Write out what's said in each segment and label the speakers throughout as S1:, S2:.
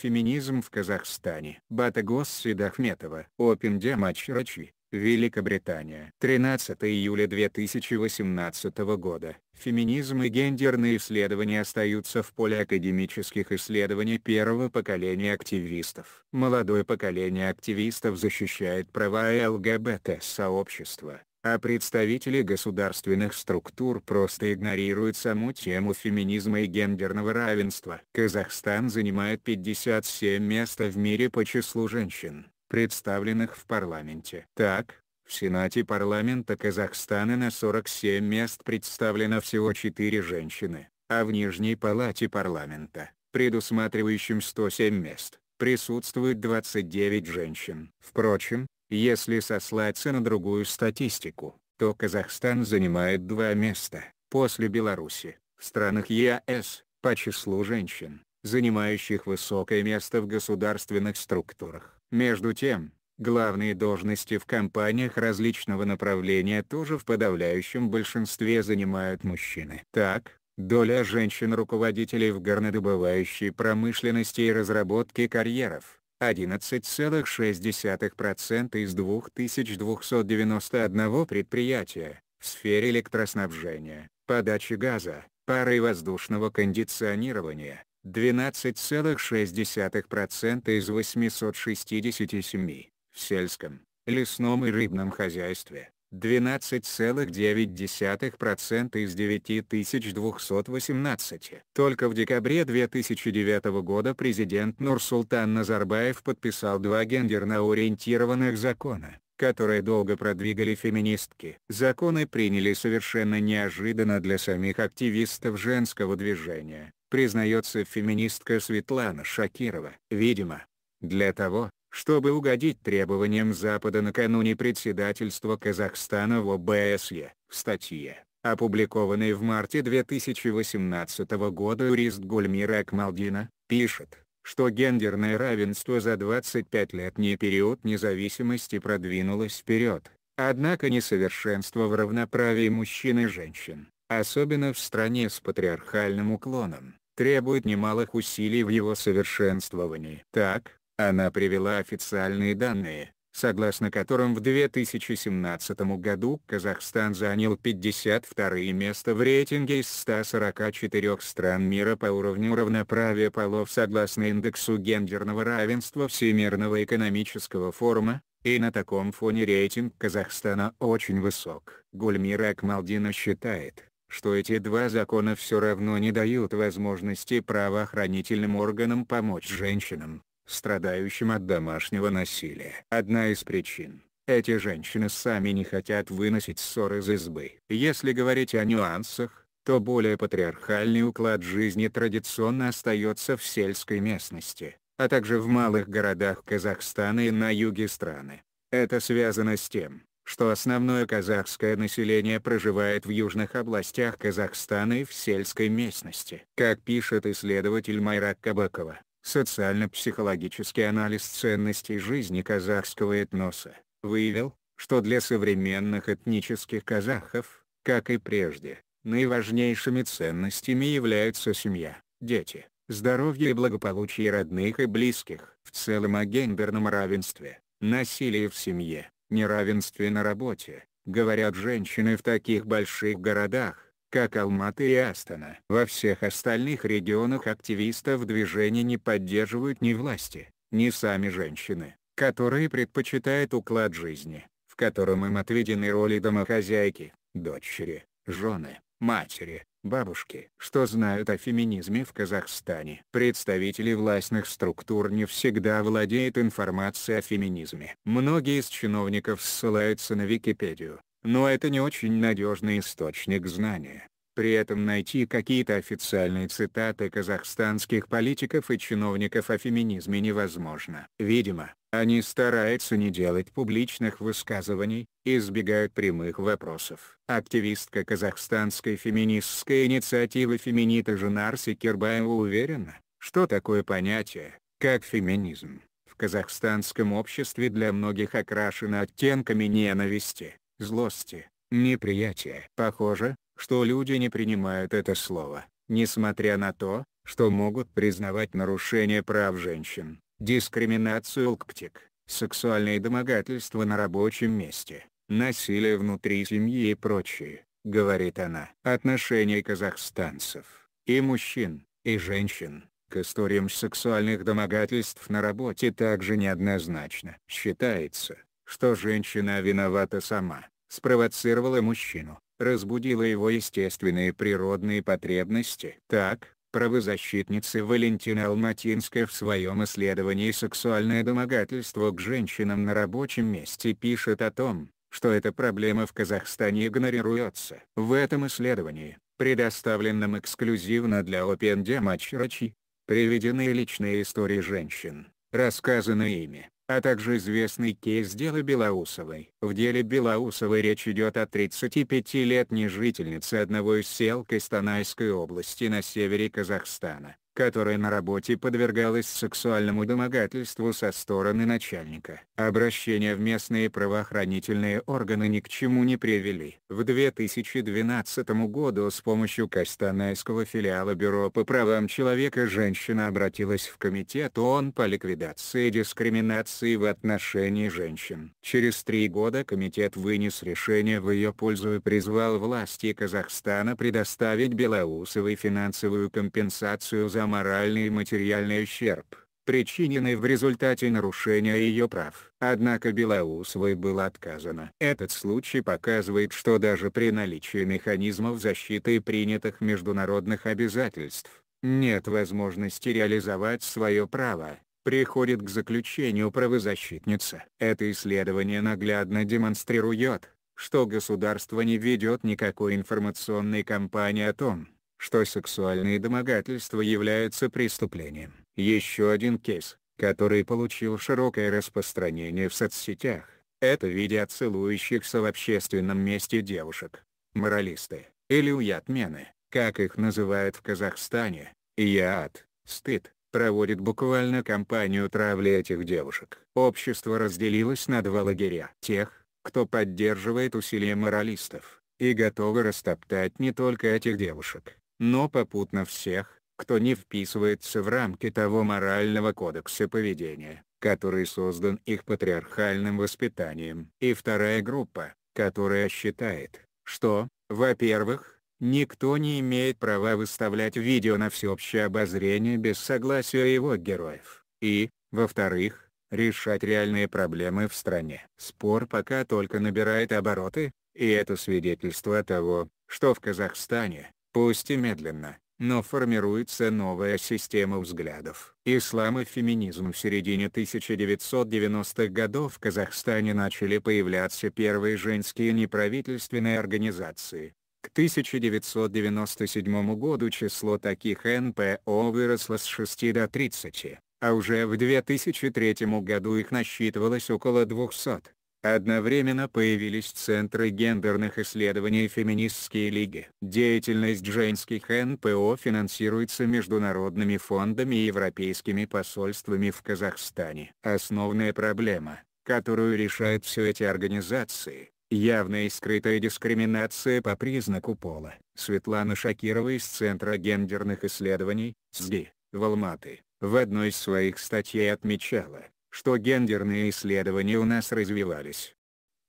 S1: Феминизм в Казахстане. Батагос Сидахметова. Open Матч Рачи. Великобритания. 13 июля 2018 года. Феминизм и гендерные исследования остаются в поле академических исследований первого поколения активистов. Молодое поколение активистов защищает права ЛГБТ-сообщества а представители государственных структур просто игнорируют саму тему феминизма и гендерного равенства. Казахстан занимает 57 место в мире по числу женщин, представленных в парламенте. Так, в Сенате парламента Казахстана на 47 мест представлено всего 4 женщины, а в Нижней палате парламента, предусматривающем 107 мест, присутствует 29 женщин. Впрочем, если сослаться на другую статистику, то Казахстан занимает два места, после Беларуси, в странах ЕАЭС, по числу женщин, занимающих высокое место в государственных структурах. Между тем, главные должности в компаниях различного направления тоже в подавляющем большинстве занимают мужчины. Так, доля женщин-руководителей в горнодобывающей промышленности и разработке карьеров – 11,6% из 2291 предприятия в сфере электроснабжения, подачи газа, пары и воздушного кондиционирования, 12,6% из 867 в сельском, лесном и рыбном хозяйстве, 12,9% из 9218. Только в декабре 2009 года президент Нурсултан Назарбаев подписал два гендерно-ориентированных закона которые долго продвигали феминистки. Законы приняли совершенно неожиданно для самих активистов женского движения, признается феминистка Светлана Шакирова. Видимо, для того, чтобы угодить требованиям Запада накануне председательства Казахстана в ОБСЕ. В статье, опубликованной в марте 2018 года юрист Гульмира Акмалдина, пишет, что гендерное равенство за 25-летний период независимости продвинулось вперед, однако несовершенство в равноправии мужчин и женщин, особенно в стране с патриархальным уклоном, требует немалых усилий в его совершенствовании. Так, она привела официальные данные, согласно которым в 2017 году Казахстан занял 52 место в рейтинге из 144 стран мира по уровню равноправия полов согласно индексу гендерного равенства Всемирного экономического форума, и на таком фоне рейтинг Казахстана очень высок. Гульмира Акмалдина считает, что эти два закона все равно не дают возможности правоохранительным органам помочь женщинам страдающим от домашнего насилия. Одна из причин – эти женщины сами не хотят выносить ссор из избы. Если говорить о нюансах, то более патриархальный уклад жизни традиционно остается в сельской местности, а также в малых городах Казахстана и на юге страны. Это связано с тем, что основное казахское население проживает в южных областях Казахстана и в сельской местности. Как пишет исследователь Майрат Кабакова, Социально-психологический анализ ценностей жизни казахского этноса выявил, что для современных этнических казахов, как и прежде, наиважнейшими ценностями являются семья, дети, здоровье и благополучие родных и близких. В целом о гендерном равенстве, насилии в семье, неравенстве на работе, говорят женщины в таких больших городах, как Алматы и Астана. Во всех остальных регионах активистов движения не поддерживают ни власти, ни сами женщины, которые предпочитают уклад жизни, в котором им отведены роли домохозяйки, дочери, жены, матери, бабушки. Что знают о феминизме в Казахстане? Представители властных структур не всегда владеют информацией о феминизме. Многие из чиновников ссылаются на Википедию, но это не очень надежный источник знания. При этом найти какие-то официальные цитаты казахстанских политиков и чиновников о феминизме невозможно. Видимо, они стараются не делать публичных высказываний, избегают прямых вопросов. Активистка казахстанской феминистской инициативы «Феминита» Женар Секербаева уверена, что такое понятие, как феминизм, в казахстанском обществе для многих окрашено оттенками ненависти злости, неприятия. Похоже, что люди не принимают это слово, несмотря на то, что могут признавать нарушение прав женщин, дискриминацию лгптик, сексуальные домогательства на рабочем месте, насилие внутри семьи и прочее, говорит она. Отношение казахстанцев, и мужчин, и женщин, к историям сексуальных домогательств на работе также неоднозначно. Считается, что женщина виновата сама, спровоцировала мужчину, разбудила его естественные природные потребности. Так, правозащитница Валентина Алматинская в своем исследовании «Сексуальное домогательство к женщинам на рабочем месте» пишет о том, что эта проблема в Казахстане игнорируется. В этом исследовании, предоставленном эксклюзивно для Open Democracy, а приведены личные истории женщин, рассказанные ими, а также известный кейс дела Белоусовой. В деле Белоусовой речь идет о 35-летней жительнице одного из сел Кастанайской области на севере Казахстана которая на работе подвергалась сексуальному домогательству со стороны начальника. Обращения в местные правоохранительные органы ни к чему не привели. В 2012 году с помощью Кастанайского филиала Бюро по правам человека женщина обратилась в Комитет ООН по ликвидации дискриминации в отношении женщин. Через три года Комитет вынес решение в ее пользу и призвал власти Казахстана предоставить Белоусовой финансовую компенсацию за моральный и материальный ущерб, причиненный в результате нарушения ее прав. Однако Белоусовой было отказано. Этот случай показывает что даже при наличии механизмов защиты и принятых международных обязательств, нет возможности реализовать свое право, приходит к заключению правозащитница. Это исследование наглядно демонстрирует, что государство не ведет никакой информационной кампании о том, что сексуальные домогательства являются преступлением. Еще один кейс, который получил широкое распространение в соцсетях, это видео целующихся в общественном месте девушек. Моралисты, или уятмены, как их называют в Казахстане, и яд, стыд, проводит буквально кампанию травли этих девушек. Общество разделилось на два лагеря. Тех, кто поддерживает усилия моралистов, и готовы растоптать не только этих девушек, но попутно всех, кто не вписывается в рамки того морального кодекса поведения, который создан их патриархальным воспитанием. И вторая группа, которая считает, что, во-первых, Никто не имеет права выставлять видео на всеобщее обозрение без согласия его героев. И, во-вторых, решать реальные проблемы в стране. Спор пока только набирает обороты, и это свидетельство того, что в Казахстане, Пусть и медленно, но формируется новая система взглядов. Ислам и феминизм в середине 1990-х годов в Казахстане начали появляться первые женские неправительственные организации. К 1997 году число таких НПО выросло с 6 до 30, а уже в 2003 году их насчитывалось около 200. Одновременно появились центры гендерных исследований и феминистские лиги. Деятельность женских НПО финансируется международными фондами и европейскими посольствами в Казахстане. Основная проблема, которую решают все эти организации, явная и скрытая дискриминация по признаку пола. Светлана Шакирова из Центра гендерных исследований, СГИ, в Алматы, в одной из своих статей отмечала, что гендерные исследования у нас развивались.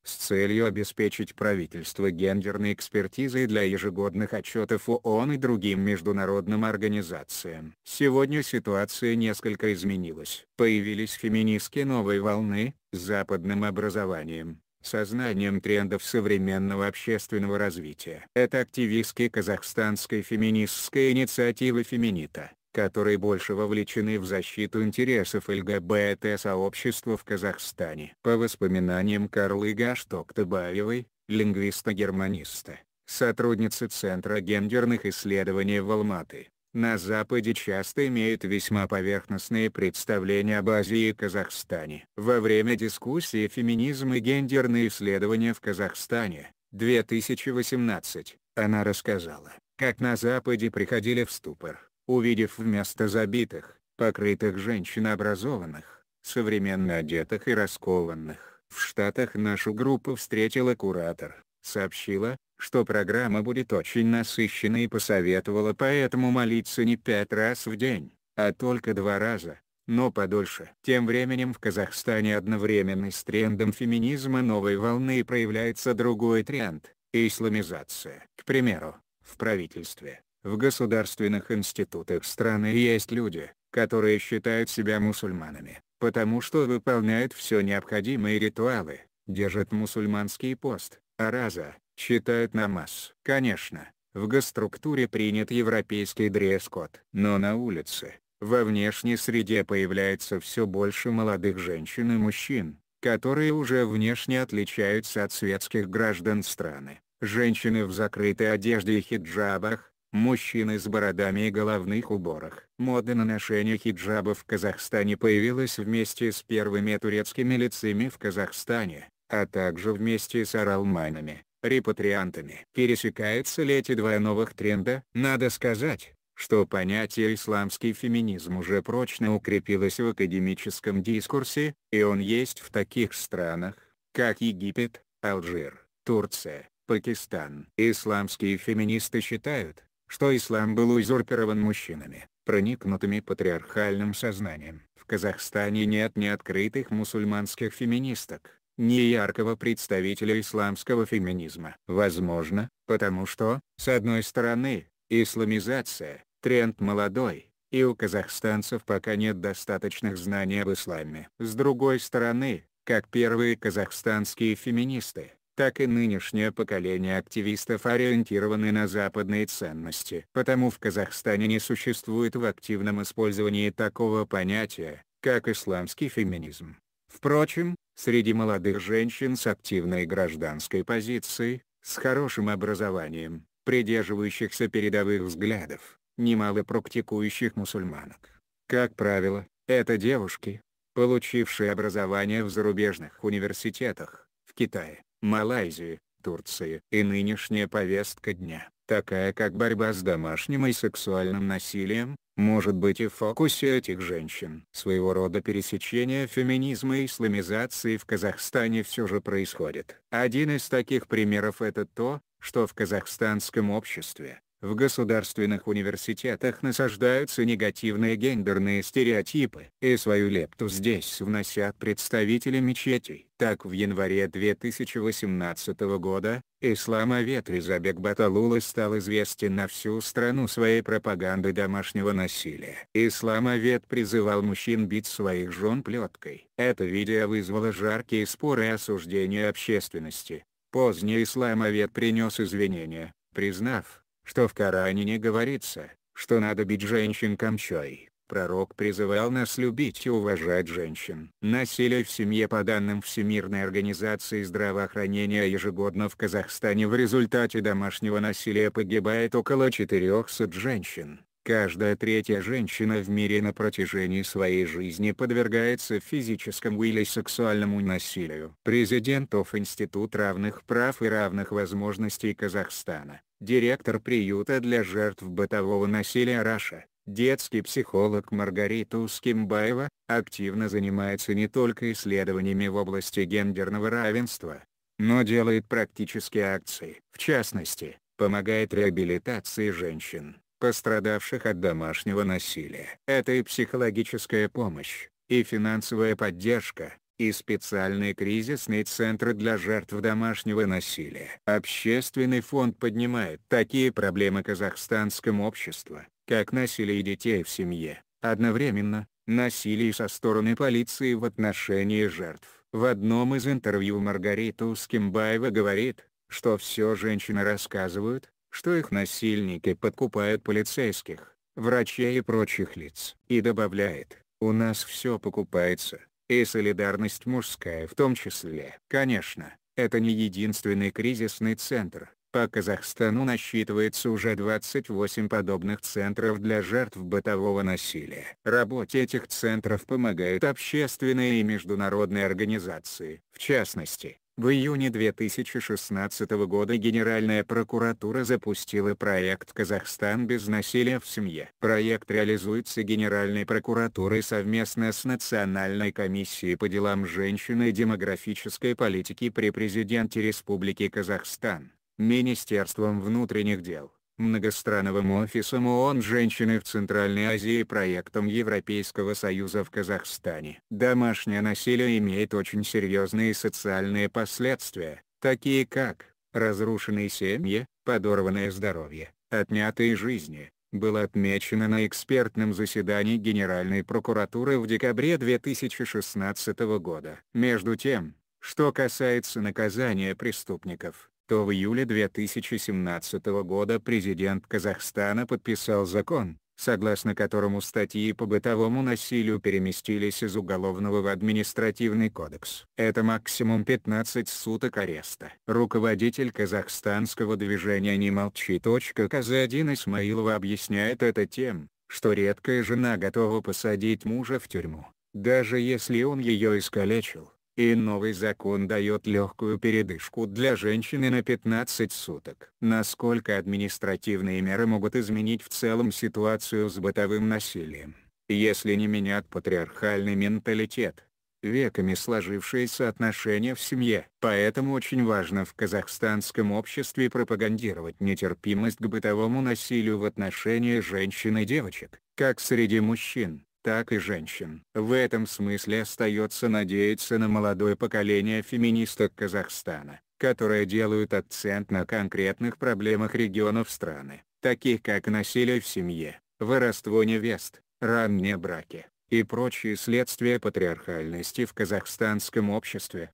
S1: С целью обеспечить правительство гендерной экспертизой для ежегодных отчетов ООН и другим международным организациям. Сегодня ситуация несколько изменилась. Появились феминистки новой волны, с западным образованием, сознанием трендов современного общественного развития. Это активистки казахстанской феминистской инициативы «Феминита», которые больше вовлечены в защиту интересов ЛГБТ-сообщества в Казахстане. По воспоминаниям Карлы Гашток-Табаевой, лингвиста-германиста, сотрудницы Центра гендерных исследований в Алматы, на Западе часто имеют весьма поверхностные представления об Азии и Казахстане. Во время дискуссии «Феминизм и гендерные исследования в Казахстане» 2018, она рассказала, как на Западе приходили в ступор увидев вместо забитых, покрытых женщин образованных, современно одетых и раскованных. В Штатах нашу группу встретила куратор, сообщила, что программа будет очень насыщенной и посоветовала поэтому молиться не пять раз в день, а только два раза, но подольше. Тем временем в Казахстане одновременно с трендом феминизма новой волны проявляется другой тренд – исламизация. К примеру, в правительстве, в государственных институтах страны есть люди, которые считают себя мусульманами, потому что выполняют все необходимые ритуалы, держат мусульманский пост, а раза, читают намаз. Конечно, в госструктуре принят европейский дресс-код. Но на улице, во внешней среде появляется все больше молодых женщин и мужчин, которые уже внешне отличаются от светских граждан страны. Женщины в закрытой одежде и хиджабах, Мужчины с бородами и головных уборах. Мода на ношение хиджаба в Казахстане появилась вместе с первыми турецкими лицами в Казахстане, а также вместе с оралманами, репатриантами. Пересекаются ли эти два новых тренда? Надо сказать, что понятие «исламский феминизм» уже прочно укрепилось в академическом дискурсе, и он есть в таких странах, как Египет, Алжир, Турция, Пакистан. Исламские феминисты считают, что ислам был узурпирован мужчинами, проникнутыми патриархальным сознанием. В Казахстане нет ни открытых мусульманских феминисток, ни яркого представителя исламского феминизма. Возможно, потому что, с одной стороны, исламизация – тренд молодой, и у казахстанцев пока нет достаточных знаний об исламе. С другой стороны, как первые казахстанские феминисты, так и нынешнее поколение активистов ориентированы на западные ценности. Потому в Казахстане не существует в активном использовании такого понятия, как исламский феминизм. Впрочем, среди молодых женщин с активной гражданской позицией, с хорошим образованием, придерживающихся передовых взглядов, немало практикующих мусульманок. Как правило, это девушки, получившие образование в зарубежных университетах, в Китае, Малайзии, Турции и нынешняя повестка дня, такая как борьба с домашним и сексуальным насилием, может быть и в фокусе этих женщин. Своего рода пересечение феминизма и исламизации в Казахстане все же происходит. Один из таких примеров это то, что в казахстанском обществе, в государственных университетах насаждаются негативные гендерные стереотипы, и свою лепту здесь вносят представители мечетей. Так в январе 2018 года, исламовед Изабек Баталулы стал известен на всю страну своей пропагандой домашнего насилия. Исламовед призывал мужчин бить своих жен плеткой. Это видео вызвало жаркие споры и осуждение общественности. Позднее исламовед принес извинения, признав, что в Коране не говорится, что надо бить женщин камчой. Пророк призывал нас любить и уважать женщин. Насилие в семье по данным Всемирной организации здравоохранения ежегодно в Казахстане в результате домашнего насилия погибает около 400 женщин. Каждая третья женщина в мире на протяжении своей жизни подвергается физическому или сексуальному насилию. Президентов Институт равных прав и равных возможностей Казахстана директор приюта для жертв бытового насилия «Раша», детский психолог Маргарита Ускимбаева, активно занимается не только исследованиями в области гендерного равенства, но делает практические акции. В частности, помогает реабилитации женщин, пострадавших от домашнего насилия. Это и психологическая помощь, и финансовая поддержка, и специальные кризисные центры для жертв домашнего насилия. Общественный фонд поднимает такие проблемы казахстанскому обществу, как насилие детей в семье, одновременно, насилие со стороны полиции в отношении жертв. В одном из интервью Маргарита Ускимбаева говорит, что все женщины рассказывают, что их насильники подкупают полицейских, врачей и прочих лиц. И добавляет, у нас все покупается, и солидарность мужская в том числе. Конечно, это не единственный кризисный центр. По Казахстану насчитывается уже 28 подобных центров для жертв бытового насилия. Работе этих центров помогают общественные и международные организации. В частности, в июне 2016 года Генеральная прокуратура запустила проект «Казахстан без насилия в семье». Проект реализуется Генеральной прокуратурой совместно с Национальной комиссией по делам женщины и демографической политики при президенте Республики Казахстан, Министерством внутренних дел, многостранным офисом ООН «Женщины в Центральной Азии» проектом Европейского Союза в Казахстане. Домашнее насилие имеет очень серьезные социальные последствия, такие как разрушенные семьи, подорванное здоровье, отнятые жизни, было отмечено на экспертном заседании Генеральной прокуратуры в декабре 2016 года. Между тем, что касается наказания преступников, что в июле 2017 года президент Казахстана подписал закон, согласно которому статьи по бытовому насилию переместились из Уголовного в Административный кодекс. Это максимум 15 суток ареста. Руководитель казахстанского движения «Не молчи». КЗ-1 Исмаилова объясняет это тем, что редкая жена готова посадить мужа в тюрьму, даже если он ее искалечил и новый закон дает легкую передышку для женщины на 15 суток. Насколько административные меры могут изменить в целом ситуацию с бытовым насилием, если не менят патриархальный менталитет, веками сложившиеся отношения в семье. Поэтому очень важно в казахстанском обществе пропагандировать нетерпимость к бытовому насилию в отношении женщин и девочек, как среди мужчин, так и женщин. В этом смысле остается надеяться на молодое поколение феминисток Казахстана, которые делают акцент на конкретных проблемах регионов страны, таких как насилие в семье, воровство невест, ранние браки и прочие следствия патриархальности в казахстанском обществе.